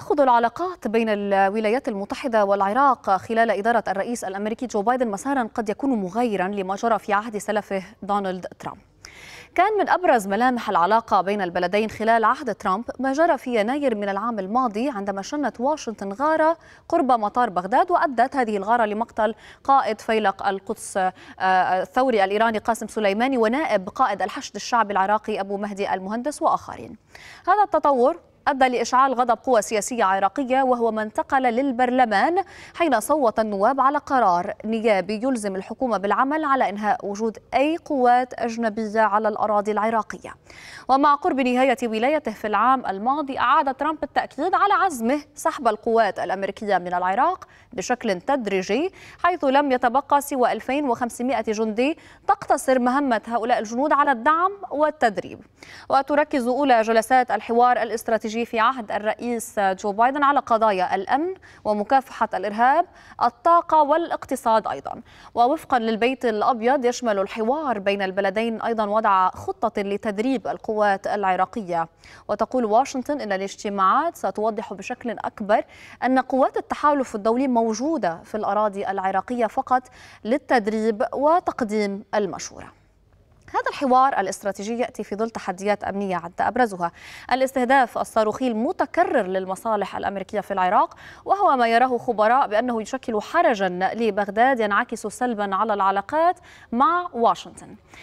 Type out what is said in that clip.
تأخذ العلاقات بين الولايات المتحدة والعراق خلال إدارة الرئيس الأمريكي جو بايدن مسارا قد يكون مغيرا لما جرى في عهد سلفه دونالد ترامب كان من أبرز ملامح العلاقة بين البلدين خلال عهد ترامب ما جرى في يناير من العام الماضي عندما شنت واشنطن غارة قرب مطار بغداد وأدت هذه الغارة لمقتل قائد فيلق القدس آه، آه، الثوري الإيراني قاسم سليماني ونائب قائد الحشد الشعبي العراقي أبو مهدي المهندس وآخرين هذا التطور أدى لإشعال غضب قوى سياسية عراقية وهو ما انتقل للبرلمان حين صوت النواب على قرار نيابي يلزم الحكومة بالعمل على إنهاء وجود أي قوات أجنبية على الأراضي العراقية ومع قرب نهاية ولايته في العام الماضي أعاد ترامب التأكيد على عزمه سحب القوات الأمريكية من العراق بشكل تدريجي حيث لم يتبقى سوى 2500 جندي تقتصر مهمة هؤلاء الجنود على الدعم والتدريب وتركز أولى جلسات الحوار الاستراتيجي الخارجي في عهد الرئيس جو بايدن على قضايا الأمن ومكافحة الإرهاب الطاقة والاقتصاد أيضا ووفقا للبيت الأبيض يشمل الحوار بين البلدين أيضا وضع خطة لتدريب القوات العراقية وتقول واشنطن أن الاجتماعات ستوضح بشكل أكبر أن قوات التحالف الدولي موجودة في الأراضي العراقية فقط للتدريب وتقديم المشوره الحوار الاستراتيجي يأتي في ظل تحديات أمنية عده أبرزها الاستهداف الصاروخي المتكرر للمصالح الأمريكية في العراق وهو ما يراه خبراء بأنه يشكل حرجا لبغداد ينعكس سلبا على العلاقات مع واشنطن